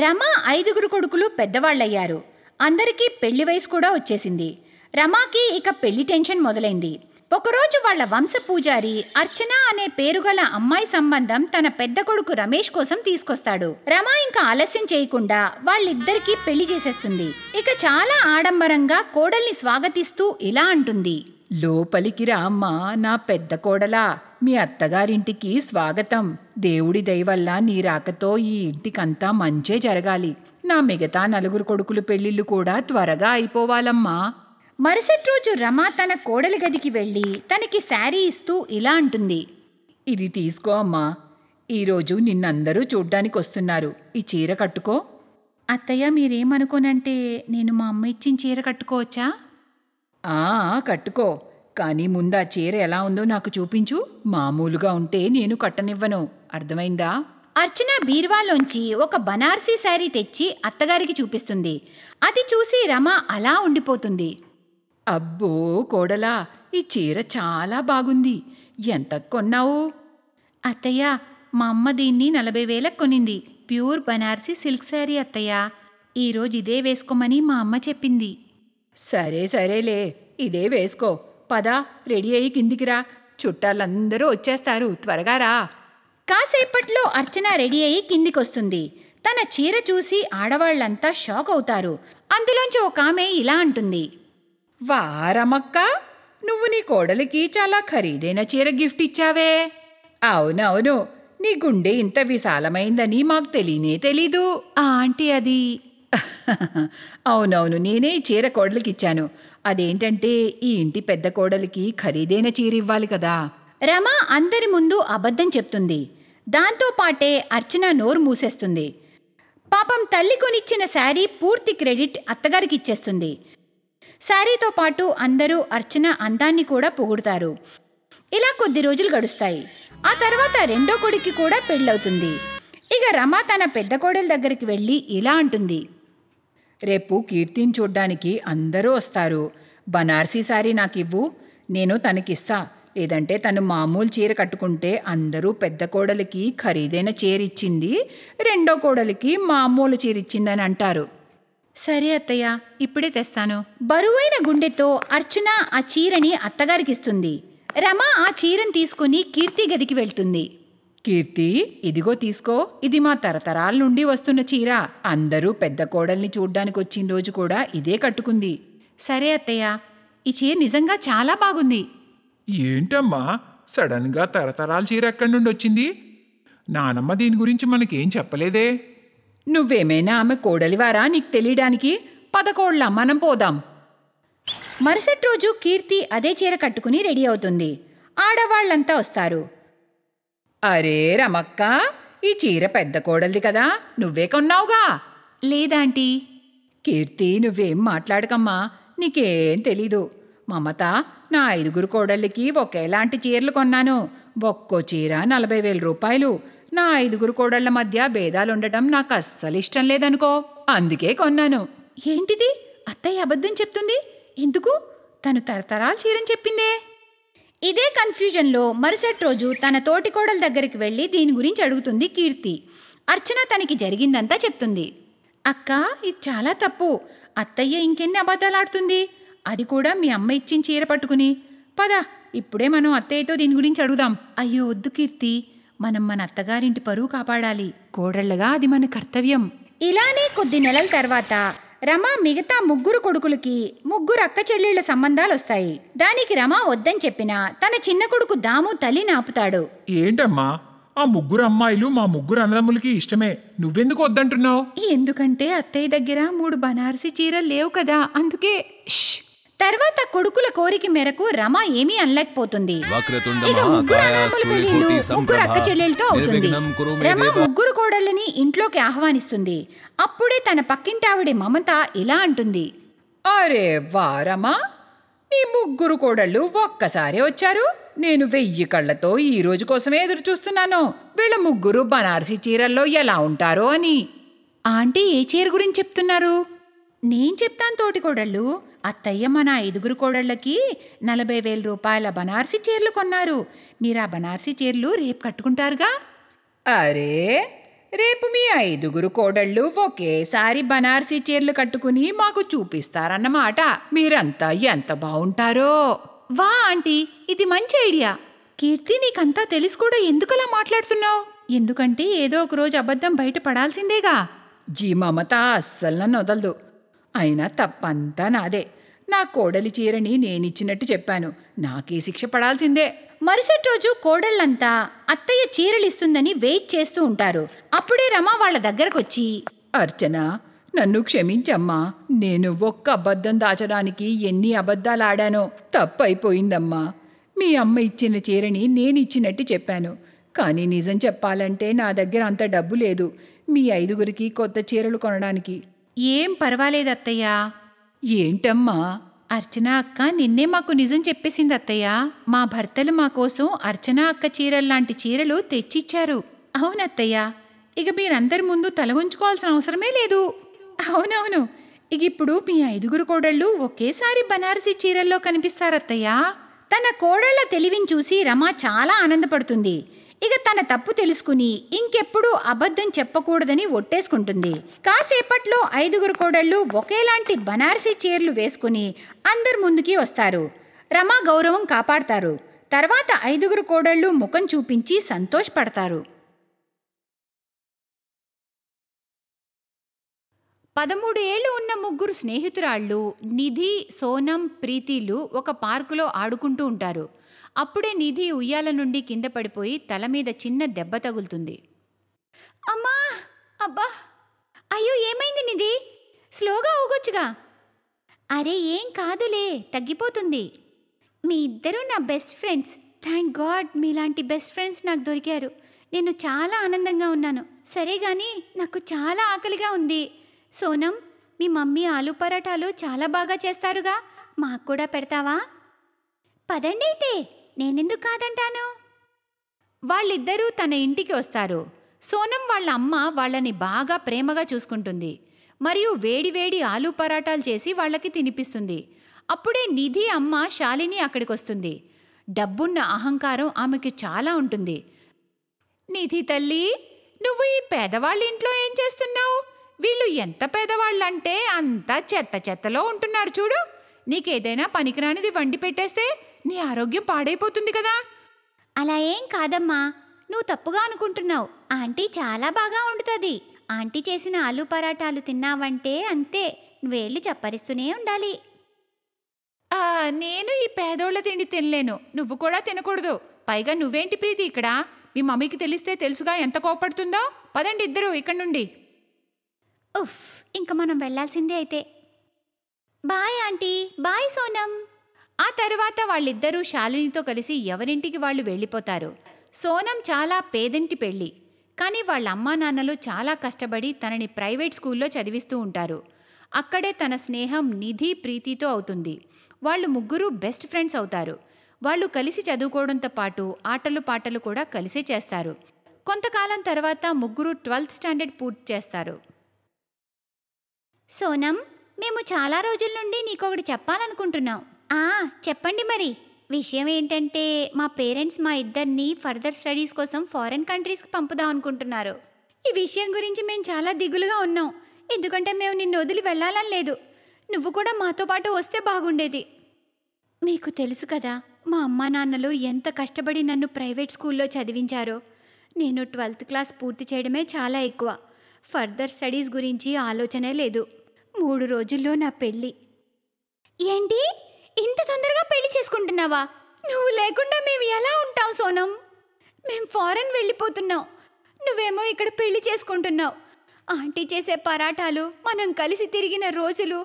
రమ ఐదుగురు కొడుకులు పెద్దవాళ్ళయ్యారు అందరికీ పెళ్లి వయసు కూడా వచ్చేసింది రమాకి ఇక పెళ్లి టెన్షన్ మొదలైంది ఒకరోజు వాళ్ల వంశ పూజారి అర్చన అనే పేరుగల అమ్మాయి సంబంధం తన పెద్ద కొడుకు రమేష్ కోసం తీసుకొస్తాడు రమ ఇంకా ఆలస్యం చేయకుండా వాళ్ళిద్దరికీ పెళ్లి చేసేస్తుంది ఇక చాలా ఆడంబరంగా కోడల్ని స్వాగతిస్తూ ఇలా అంటుంది లోపలికి రామ్మా నా పెద్ద కోడలా మీ అత్తగారింటికి స్వాగతం దేవుడి దయవల్ల నీ రాకతో ఈ ఇంటికంతా మంచే జరగాలి నా మిగతా నలుగురు కొడుకులు పెళ్లిళ్ళు కూడా త్వరగా అయిపోవాలమ్మా మరుసటి రోజు రమ తన కోడలి గదికి వెళ్ళి తనకి శారీ ఇస్తూ ఇలా అంటుంది ఇది తీసుకో అమ్మా ఈరోజు నిన్నందరూ చూడ్డానికి వస్తున్నారు ఈ చీర కట్టుకో అత్తయ్య మీరేమనుకోనంటే నేను మా అమ్మ ఇచ్చిన చీర కట్టుకోవచ్చా ఆ కట్టుకో కానీ ముందు ఆ చీర ఎలా ఉందో నాకు చూపించు మామూలుగా ఉంటే నేను కట్టనివ్వను అర్థమైందా అర్చన బీర్వాలోంచి ఒక బనార్సీ శారీ తెచ్చి అత్తగారికి చూపిస్తుంది అది చూసి రమ అలా ఉండిపోతుంది అబ్బో కోడలా ఈ చీర చాలా బాగుంది ఎంత కొన్నావు అత్తయ్య మా అమ్మ దీన్ని నలభై వేలకు కొనింది ప్యూర్ బనార్సీ సిల్క్ శారీ అత్తయ్య ఈరోజు ఇదే వేసుకోమని మా అమ్మ చెప్పింది సరే సరేలే ఇదే వేసుకో పద రెడీ అయ్యి కిందికిరా చుట్టాలందరూ వచ్చేస్తారు త్వరగా రా కాసేపట్లో అర్చన రెడీ అయ్యి కిందికొస్తుంది తన చీర చూసి ఆడవాళ్లంతా షాక్ అవుతారు అందులోంచి ఒక ఆమె ఇలా అంటుంది వారమక్క నువ్వు నీ కోడలికి చాలా ఖరీదైన చీర గిఫ్ట్ ఇచ్చావే అవునవును నీ గుండె ఇంత విశాలమైందని మాకు తెలియనే తెలీదు ఆ ఆంటీ అది అవునవును నేనే చీర కోడలికిచ్చాను అదేంటంటే ఈ ఇంటి పెద్ద కోడలికి ఖరీదైన చీరివ్వాలి కదా రమ అందరి ముందు అబద్ధం చెప్తుంది దాంతో పాటే అర్చన నోరు మూసేస్తుంది పాపం తల్లి కొనిచ్చిన శారీ పూర్తి క్రెడిట్ అత్తగారికి ఇచ్చేస్తుంది శారీతో పాటు అందరూ అర్చన అందాన్ని కూడా పొగుడుతారు ఇలా కొద్ది రోజులు గడుస్తాయి ఆ తర్వాత రెండో కొడుక్కి కూడా పెళ్ళవుతుంది ఇక రమ తన పెద్ద కోడల దగ్గరికి వెళ్ళి ఇలా అంటుంది రేపు కీర్తిని చూడ్డానికి అందరూ వస్తారు బనార్సీ నాకు నాకివ్వు నేను తనకిస్తా లేదంటే తను మామూలు చీర కట్టుకుంటే అందరూ పెద్ద కోడలికి ఖరీదైన చీర ఇచ్చింది రెండో కోడలికి మామూలు చీర ఇచ్చిందని అంటారు సరే అత్తయ్య ఇప్పుడే తెస్తాను బరువైన గుండెతో అర్చన ఆ చీరని అత్తగారికిస్తుంది రమ ఆ చీరను తీసుకుని కీర్తి గదికి వెళ్తుంది కీర్తి ఇదిగో తీసుకో ఇది మా తరతరాల నుండి వస్తున్న చీర అందరూ పెద్ద కోడల్ని చూడ్డానికి వచ్చిన రోజు కూడా ఇదే కట్టుకుంది సరే అత్తయ్య ఈ చీర నిజంగా చాలా బాగుంది ఏంటమ్మా సడన్గా తరతరాల చీర ఎక్కడి నుండి వచ్చింది నానమ్మ దీని గురించి మనకేం చెప్పలేదే నువ్వేమైనా ఆమె కోడలివారా నీకు తెలియడానికి పదకోళ్ళ మనం పోదాం మరుసటి రోజు కీర్తి అదే చీర కట్టుకుని రెడీ అవుతుంది ఆడవాళ్లంతా వస్తారు అరే రమక్క ఈ చీర పెద్ద కోడలిది కదా నువ్వే కొన్నావుగా లేదాంటీ కీర్తి నువ్వేం మాట్లాడకమ్మా నీకేం తెలీదు మమత నా ఐదుగురు కోడళ్ళకి ఒకేలాంటి చీరలు కొన్నాను ఒక్కో చీర నలభై వేల రూపాయలు నా ఐదుగురు కోడళ్ల మధ్య భేదాలుండటం నాకు అస్సలు ఇష్టం లేదనుకో అందుకే కొన్నాను ఏంటిది అత్తయ్య అబద్ధం చెప్తుంది ఎందుకు తను తరతరాలు చీరని చెప్పిందే ఇదే కన్ఫ్యూజన్లో మరుసటి రోజు తన తోటికోడల దగ్గరికి వెళ్ళి దీని గురించి అడుగుతుంది కీర్తి అర్చన తనకి జరిగిందంతా చెప్తుంది అక్క ఇది చాలా తప్పు అత్తయ్య ఇంకెన్ని అబద్ధాలు ఆడుతుంది అది కూడా మీ అమ్మ ఇచ్చిన చీర పట్టుకుని పద ఇప్పుడే మనం అత్తయ్యతో దీని గురించి అడుగుదాం అయ్యో వద్దు కీర్తి మనం మన అత్తగారింటి పరువు కాపాడాలి కోడళ్లగా అది మన కర్తవ్యం ఇలానే కొద్ది నెలల తర్వాత రమ మిగతా ముగ్గురు కొడుకులకి ముగ్గురు అక్క చెల్లెళ్ల సంబంధాలు వస్తాయి దానికి రమ వద్దని చెప్పినా తన చిన్న కొడుకు దాము తల్లి నాపుతాడు ఏంటమ్మా ఆ ముగ్గురు అమ్మాయిలు మా ముగ్గురు అన్నదమ్ములకి ఇష్టమే నువ్వెందుకు వద్దంటున్నావు ఎందుకంటే అత్తయ్య దగ్గర మూడు బనారసి చీరలు లేవు కదా అందుకే తర్వాత కొడుకుల కోరిక మేరకు రమ ఏమీ అనలేకపోతుంది ఇక ముగ్గురు ముగ్గురు అవుతుంది ముగ్గురు కోడళ్ళని ఇంట్లోకి ఆహ్వానిస్తుంది అప్పుడే తన పక్కింటావిడి మమత ఇలా అంటుంది అరే వారమా నీ ముగ్గురు కోడళ్ళు ఒక్కసారే వచ్చారు నేను వెయ్యి కళ్ళతో ఈ రోజు కోసమే ఎదురు చూస్తున్నాను వీళ్ళ ముగ్గురు బనారసి చీరల్లో ఎలా ఉంటారో అని ఆంటీ ఏ చీర గురించి చెప్తున్నారు నేను చెప్తాను తోటి కోడళ్ళు అత్తయ్య మన ఐదుగురు కోడళ్ళకి నలభై వేల రూపాయల బనార్సి చీరలు కొన్నారు మీరు ఆ బనార్సి చీరలు రేపు కట్టుకుంటారుగా అరే రేపు మీ ఐదుగురు కోడళ్ళు ఒకేసారి బనార్సీ చీరలు కట్టుకుని మాకు చూపిస్తారన్నమాట మీరంతా ఎంత బాగుంటారో వా ఆంటీ ఇది మంచి ఐడియా కీర్తి నీకంతా తెలిసి కూడా ఎందుకలా మాట్లాడుతున్నావు ఎందుకంటే ఏదో ఒక రోజు అబద్ధం బయట పడాల్సిందేగా జీ మమత అస్సలు నన్ను వదలదు అయినా తప్పంతా నాదే నా కోడలి చీరని నేనిచ్చినట్టు చెప్పాను నాకే శిక్ష పడాల్సిందే మరుసటి రోజు కోడళ్ళంతా అత్తయ్య చీరలిస్తుందని వెయిట్ చేస్తూ ఉంటారు అప్పుడే రమ వాళ్ళ దగ్గరకొచ్చి అర్చన నన్ను క్షమించమ్మా నేను ఒక్క అబద్ధం దాచడానికి ఎన్ని అబద్ధాలాడానో తప్పైపోయిందమ్మా మీ అమ్మ ఇచ్చిన చీరని నేనిచ్చినట్టు చెప్పాను కానీ నిజం చెప్పాలంటే నా దగ్గర అంత డబ్బు లేదు మీ ఐదుగురికి కొత్త చీరలు కొనడానికి ఏం పర్వాలేదు ఏంటమ్మా అర్చన అక్క నిన్నే మాకు నిజం చెప్పేసింది అత్తయ్యా మా భర్తలు మా కోసం అర్చన అక్క చీరల్లాంటి చీరలు తెచ్చిచ్చారు అవునత్తయ్యా ఇక మీరందరి ముందు తల ఉంచుకోవాల్సిన అవసరమే లేదు అవునవును ఇక ఇప్పుడు మీ ఐదుగురు కోడళ్ళు ఒకేసారి బనారసీ చీరల్లో కనిపిస్తారత్తయ్యా తన కోడళ్ల తెలివిని చూసి రమ చాలా ఆనందపడుతుంది ఇక తన తప్పు తెలుసుకుని ఇంకెప్పుడూ అబద్ధం చెప్పకూడదని ఒట్టేసుకుంటుంది కాసేపట్లో ఐదుగురు కోడళ్ళు ఒకేలాంటి బనారసీ చీరలు వేసుకుని అందరి ముందుకి వస్తారు రమా గౌరవం కాపాడతారు తర్వాత ఐదుగురు కోడళ్ళు ముఖం చూపించి సంతోషపడతారు పదమూడు ఏళ్ళు ఉన్న ముగ్గురు స్నేహితురాళ్ళు నిధి సోనం ప్రీతిలు ఒక పార్కులో ఆడుకుంటూ ఉంటారు అప్పుడే నిధి ఉయ్యాల నుండి కింద పడిపోయి తల మీద చిన్న దెబ్బ తగులుతుంది అమ్మా అబ్బా అయ్యో ఏమైంది నిధి స్లోగా ఊగొచ్చుగా అరే ఏం కాదులే తగ్గిపోతుంది మీ ఇద్దరూ నా బెస్ట్ ఫ్రెండ్స్ థ్యాంక్ గాడ్ మీలాంటి బెస్ట్ ఫ్రెండ్స్ నాకు దొరికారు నేను చాలా ఆనందంగా ఉన్నాను సరే కానీ నాకు చాలా ఆకలిగా ఉంది సోనం మీ మమ్మీ ఆలు పరాటాలు చాలా బాగా చేస్తారుగా మాకు కూడా పెడతావా పదండి అయితే నేనెందుకు కాదంటాను వాళ్ళిద్దరూ తన ఇంటికి వస్తారు సోనం వాళ్ళ అమ్మ వాళ్ళని బాగా ప్రేమగా చూసుకుంటుంది మరియు వేడివేడి ఆలు పరాటాలు చేసి వాళ్ళకి తినిపిస్తుంది అప్పుడే నిధి అమ్మ శాలిని అక్కడికి వస్తుంది డబ్బున్న అహంకారం ఆమెకి చాలా ఉంటుంది నిధి తల్లి నువ్వు ఈ పేదవాళ్ళ ఇంట్లో ఏం చేస్తున్నావు వీళ్ళు ఎంత పేదవాళ్ళంటే అంత చెత్త చెత్తలో ఉంటున్నారు చూడు నీకేదైనా పనికిరానిది వండి పెట్టేస్తే నీ ఆరోగ్యం పాడైపోతుంది కదా అలా ఏం కాదమ్మా నువ్వు తప్పుగా అనుకుంటున్నావు ఆంటీ చాలా బాగా వండుతుంది ఆంటీ చేసిన ఆలు పరాటాలు తిన్నావంటే అంతే వేళ్ళు చప్పరిస్తూనే ఉండాలి నేను ఈ పేదోళ్ళ తిండి తినలేను నువ్వు కూడా తినకూడదు పైగా నువ్వేంటి ప్రీతి ఇక్కడ మీ మమ్మీకి తెలిస్తే తెలుసుగా ఎంత కోపడుతుందో పదండి ఇద్దరు ఇక్కడ నుండి ఉఫ్ ఇంకా మనం వెళ్లాల్సిందే అయితే బాయ్ ఆంటీ బాయ్ సోనం ఆ తర్వాత వాళ్ళిద్దరూ శాలినితో కలిసి ఎవరింటికి వాళ్ళు వెళ్ళిపోతారు సోనం చాలా పేదింటి పెళ్ళి కానీ వాళ్ళ అమ్మా నాన్నలు చాలా కష్టపడి తనని ప్రైవేట్ స్కూల్లో చదివిస్తూ ఉంటారు అక్కడే తన స్నేహం నిధి ప్రీతితో అవుతుంది వాళ్ళు ముగ్గురు బెస్ట్ ఫ్రెండ్స్ అవుతారు వాళ్ళు కలిసి చదువుకోవడంతో పాటు ఆటలు పాటలు కూడా కలిసే చేస్తారు కొంతకాలం తర్వాత ముగ్గురు ట్వెల్త్ స్టాండర్డ్ పూర్తి చేస్తారు సోనం మేము చాలా రోజుల నుండి నీకొకటి చెప్పాలనుకుంటున్నాం చెప్పండి మరి విషయం ఏంటంటే మా పేరెంట్స్ మా ఇద్దరిని ఫర్దర్ స్టడీస్ కోసం ఫారెన్ కంట్రీస్కి పంపుదాం అనుకుంటున్నారు ఈ విషయం గురించి మేము చాలా దిగులుగా ఉన్నాం ఎందుకంటే మేము నిన్ను వదిలి వెళ్ళాలని లేదు నువ్వు కూడా మాతో పాటు వస్తే బాగుండేది మీకు తెలుసు కదా మా అమ్మా నాన్నలు ఎంత కష్టపడి నన్ను ప్రైవేట్ స్కూల్లో చదివించారో నేను ట్వెల్త్ క్లాస్ పూర్తి చేయడమే చాలా ఎక్కువ ఫర్దర్ స్టడీస్ గురించి ఆలోచనే లేదు మూడు రోజుల్లో నా పెళ్ళి ఏంటి ఇంత తొందరగా పెళ్లి చేసుకుంటున్నావా నువ్వు లేకుండా మేము ఎలా ఉంటాం సోనం మేము ఫారెన్ వెళ్ళిపోతున్నాం నువ్వేమో ఇక్కడ పెళ్లి చేసుకుంటున్నావు ఆంటీ చేసే పరాటాలు మనం కలిసి తిరిగిన రోజులు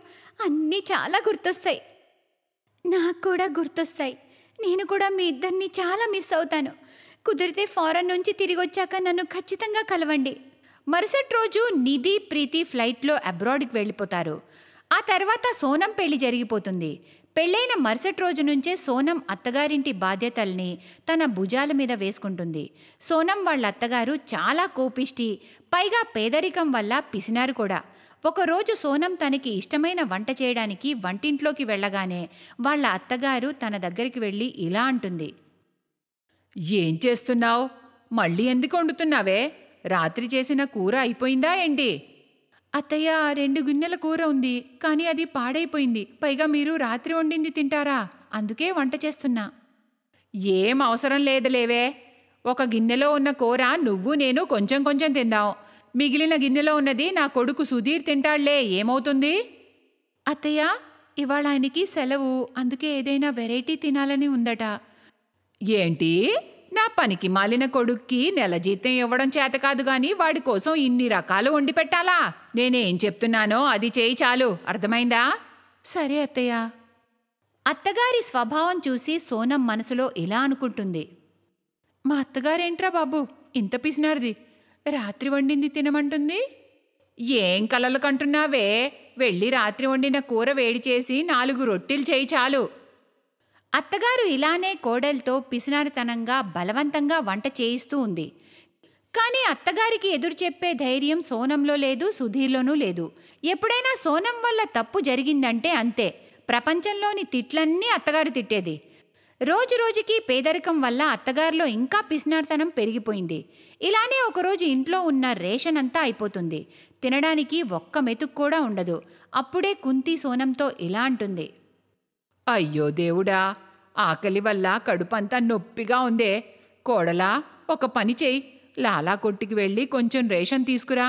అన్నీ చాలా గుర్తొస్తాయి నాకు కూడా గుర్తొస్తాయి నేను కూడా మీ ఇద్దరిని చాలా మిస్ అవుతాను కుదిరితే ఫారెన్ నుంచి తిరిగి వచ్చాక నన్ను ఖచ్చితంగా కలవండి మరుసటి రోజు నిధి ప్రీతి ఫ్లైట్లో అబ్రాడ్కి వెళ్ళిపోతారు ఆ తర్వాత సోనం పెళ్లి జరిగిపోతుంది పెళ్ళైన మరుసటి రోజు నుంచే సోనం అత్తగారింటి బాధ్యతల్ని తన భుజాల మీద వేసుకుంటుంది సోనం వాళ్ళ అత్తగారు చాలా కోపిష్టి పైగా పేదరికం వల్ల పిసినారు కూడా ఒకరోజు సోనం తనకి ఇష్టమైన వంట చేయడానికి వంటింట్లోకి వెళ్ళగానే వాళ్ళ అత్తగారు తన దగ్గరికి వెళ్ళి ఇలా అంటుంది ఏం చేస్తున్నావు మళ్ళీ ఎందుకు వండుతున్నావే రాత్రి చేసిన కూర అయిపోయిందా ఏంటి అత్తయ్య రెండు గిన్నెల కూర ఉంది కానీ అది పాడైపోయింది పైగా మీరు రాత్రి వండింది తింటారా అందుకే వంట చేస్తున్నా ఏం అవసరం లేదులేవే ఒక గిన్నెలో ఉన్న కూర నువ్వు నేను కొంచెం కొంచెం తిందాం మిగిలిన గిన్నెలో ఉన్నది నా కొడుకు సుధీర్ తింటాళ్లే ఏమవుతుంది అత్తయ్య ఇవాళ ఆయనకి సెలవు అందుకే ఏదైనా వెరైటీ తినాలని ఉందట ఏంటి నా పనికి మాలిన కొడుక్కి నెల జీతం ఇవ్వడం చేత కాదు గాని వాడి కోసం ఇన్ని రకాలు వండి పెట్టాలా నేనేం చెప్తున్నానో అది చేయి చాలు అర్థమైందా సరే అత్తయ్య అత్తగారి స్వభావం చూసి సోనం మనసులో ఇలా అనుకుంటుంది మా అత్తగారేంట్రా బాబు ఇంత పిసినారుది రాత్రి వండింది తినమంటుంది ఏం కలలు కంటున్నావే వెళ్ళి రాత్రి వండిన కూర వేడి చేసి నాలుగు రొట్టెలు చేయి చాలు అత్తగారు ఇలానే కోడలతో పిసినారితనంగా బలవంతంగా వంట చేయిస్తూ ఉంది కానీ అత్తగారికి ఎదురు చెప్పే ధైర్యం సోనంలో లేదు సుధీర్లోనూ లేదు ఎప్పుడైనా సోనం వల్ల తప్పు జరిగిందంటే అంతే ప్రపంచంలోని తిట్లన్నీ అత్తగారు తిట్టేది రోజు రోజుకి పేదరికం వల్ల అత్తగారిలో ఇంకా పిసినార్తనం పెరిగిపోయింది ఇలానే ఒకరోజు ఇంట్లో ఉన్న రేషన్ అంతా అయిపోతుంది తినడానికి ఒక్క మెతుకు కూడా ఉండదు అప్పుడే కుంతి సోనంతో ఇలా అంటుంది అయ్యో దేవుడా ఆకలి వల్ల కడుపంతా నొప్పిగా ఉందే కోడలా ఒక పని చేయి లాలా కొట్టుకి వెళ్ళి కొంచెం రేషన్ తీసుకురా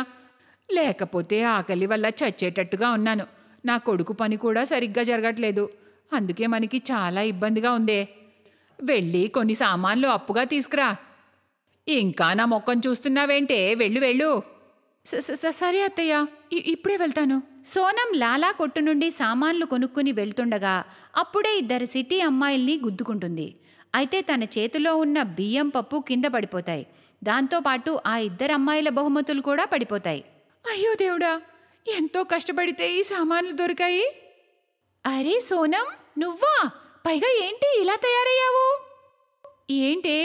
లేకపోతే ఆకలి వల్ల చచ్చేటట్టుగా ఉన్నాను నా కొడుకు పని కూడా సరిగ్గా జరగట్లేదు అందుకే మనకి చాలా ఇబ్బందిగా ఉందే వెళ్ళి కొన్ని సామాన్లు అప్పుగా తీసుకురా ఇంకా నా మొక్కను చూస్తున్నావేంటే వెళ్ళు వెళ్ళు సరే అత్తయ్య ఇప్పుడే వెళ్తాను సోనం లాలా కొట్టు నుండి సామాన్లు కొనుక్కుని వెళ్తుండగా అప్పుడే ఇద్దరు సిటీ అమ్మాయిల్ని గుద్దుకుంటుంది అయితే తన చేతిలో ఉన్న బియ్యం పప్పు కింద పడిపోతాయి దాంతోపాటు ఆ ఇద్దరు అమ్మాయిల బహుమతులు కూడా పడిపోతాయి అయ్యో దేవుడా ఎంతో కష్టపడితే ఈ సామాన్లు దొరికాయి అరే సోనం నువ్వా పైగా ఏంటి ఇలా తయారయ్యావు ఏంటే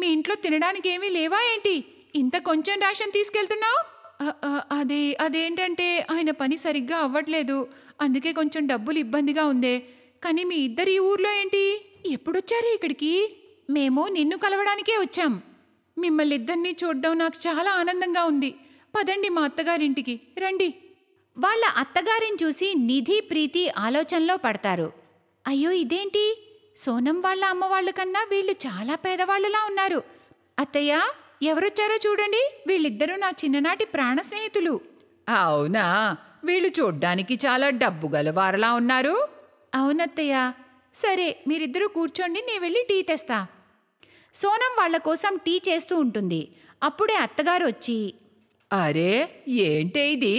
మీ ఇంట్లో తినడానికి ఏమీ లేవా ఏంటి ఇంత కొంచెం రేషన్ తీసుకెళ్తున్నావు అది అదే అదేంటంటే ఆయన పని సరిగ్గా అవ్వట్లేదు అందుకే కొంచెం డబ్బులు ఇబ్బందిగా ఉందే కానీ మీ ఇద్దరు ఈ ఊర్లో ఏంటి ఎప్పుడొచ్చారు ఇక్కడికి మేము నిన్ను కలవడానికే వచ్చాం మిమ్మల్ని ఇద్దరినీ చూడడం నాకు చాలా ఆనందంగా ఉంది పదండి మా అత్తగారింటికి రండి వాళ్ళ అత్తగారిని చూసి నిధి ప్రీతి ఆలోచనలో పడతారు అయ్యో ఇదేంటి సోనం వాళ్ళ అమ్మవాళ్ళు కన్నా వీళ్ళు చాలా పేదవాళ్ళలా ఉన్నారు అత్తయ్యా ఎవరొచ్చారో చూడండి వీళ్ళిద్దరూ నా చిన్ననాటి ప్రాణ స్నేహితులు అవునా వీళ్ళు చూడ్డానికి చాలా డబ్బు గలవారలా ఉన్నారు అవునత్తయ్య సరే మీరిద్దరూ కూర్చోండి నేను వెళ్ళి టీ తెస్తా సోనం వాళ్ళ కోసం టీ చేస్తూ ఉంటుంది అప్పుడే అత్తగారు వచ్చి అరే ఏంటే ఇది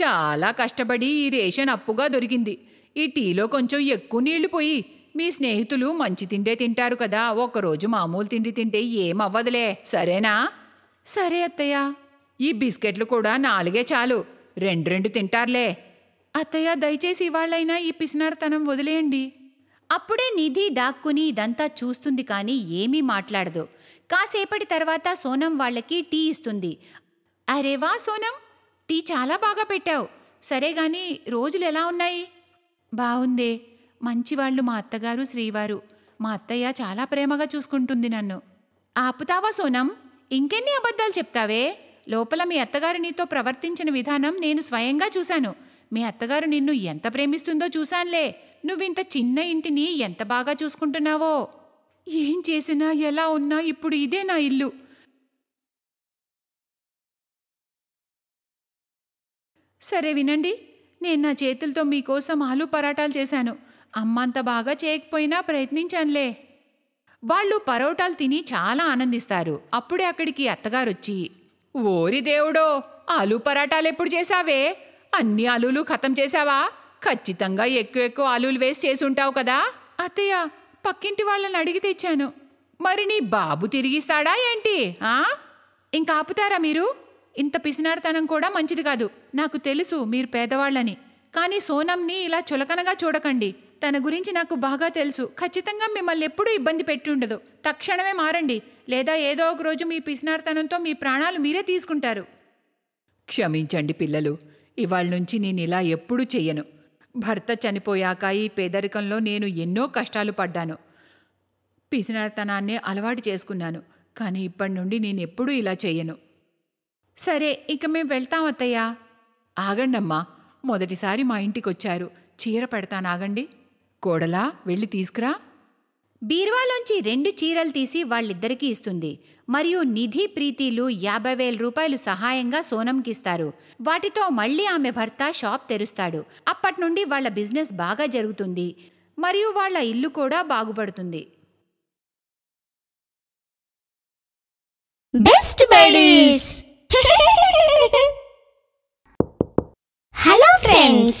చాలా కష్టపడి ఈ రేషన్ అప్పుగా దొరికింది ఈ టీలో కొంచెం ఎక్కువ నీళ్లు పోయి మీ స్నేహితులు మంచి తిండే తింటారు కదా ఒకరోజు మామూలు తిండి తింటే ఏమవ్వదులే సరేనా సరే అత్తయ్య ఈ బిస్కెట్లు కూడా నాలుగే చాలు రెండు రెండు తింటారులే అత్తయ్య దయచేసి ఇవాళ్ళైనా ఈ పిసినారతనం వదిలేయండి అప్పుడే నిధి దాక్కుని ఇదంతా చూస్తుంది కానీ ఏమీ మాట్లాడదు కాసేపటి తర్వాత సోనం వాళ్ళకి టీ ఇస్తుంది అరే వా సోనం టీ చాలా బాగా పెట్టావు సరే గాని రోజులు ఎలా ఉన్నాయి బాగుందే మంచివాళ్ళు మా అత్తగారు శ్రీవారు మా అత్తయ్య చాలా ప్రేమగా చూసుకుంటుంది నన్ను ఆపుతావా సోనం ఇంకెన్ని అబద్ధాలు చెప్తావే లోపల మీ అత్తగారు నీతో ప్రవర్తించిన విధానం నేను స్వయంగా చూశాను మీ అత్తగారు నిన్ను ఎంత ప్రేమిస్తుందో చూశానులే నువ్వింత చిన్న ఇంటిని ఎంత బాగా చూసుకుంటున్నావో ఏం చేసినా ఎలా ఉన్నా ఇప్పుడు ఇదే నా ఇల్లు సరే వినండి నేను నా చేతులతో మీకోసం ఆలు పరాటాలు చేశాను అమ్మంత బాగా చేయకపోయినా ప్రయత్నించానులే వాళ్ళు పరోటాలు తిని చాలా ఆనందిస్తారు అప్పుడే అక్కడికి అత్తగారొచ్చి ఓరి దేవుడో ఆలూ పరాటాలు ఎప్పుడు చేశావే అన్ని ఆలూలు ఖతం చేశావా ఖచ్చితంగా ఎక్కువ ఎక్కువ ఆలూలు వేసి ఉంటావు కదా అత్తయ్య పక్కింటి వాళ్ళని అడిగి తెచ్చాను మరి నీ బాబు తిరిగిస్తాడా ఏంటి ఆ ఆపుతారా మీరు ఇంత పిసినారతనం కూడా మంచిది కాదు నాకు తెలుసు మీరు పేదవాళ్ళని కానీ సోనంని ఇలా చులకనగా చూడకండి తన గురించి నాకు బాగా తెలుసు ఖచ్చితంగా మిమ్మల్ని ఎప్పుడూ ఇబ్బంది పెట్టి ఉండదు తక్షణమే మారండి లేదా ఏదో ఒక రోజు మీ పిసినార్తనంతో మీ ప్రాణాలు మీరే తీసుకుంటారు క్షమించండి పిల్లలు ఇవాళ నుంచి నేను ఇలా ఎప్పుడూ చెయ్యను భర్త చనిపోయాక ఈ పేదరికంలో నేను ఎన్నో కష్టాలు పడ్డాను పిసినార్తనాన్నే అలవాటు చేసుకున్నాను కానీ ఇప్పటి నుండి నేను ఎప్పుడూ ఇలా చెయ్యను సరే ఇక మేము వెళ్తాం అత్తయ్యా ఆగండమ్మా మొదటిసారి మా ఇంటికొచ్చారు చీర పెడతానాగండి కోడలా వెళ్ళి తీసుకురా బీర్వాలోంచి రెండు చీరలు తీసి వాళ్ళిద్దరికీ ఇస్తుంది మరియు నిధి ప్రీతిలు యాభై వేల రూపాయలు సహాయంగా సోనంకిస్తారు వాటితో మళ్ళీ ఆమె భర్త షాప్ తెరుస్తాడు అప్పటి నుండి వాళ్ళ బిజినెస్ బాగా జరుగుతుంది మరియు వాళ్ళ ఇల్లు కూడా బాగుపడుతుంది బెస్ట్ హలో ఫ్రెండ్స్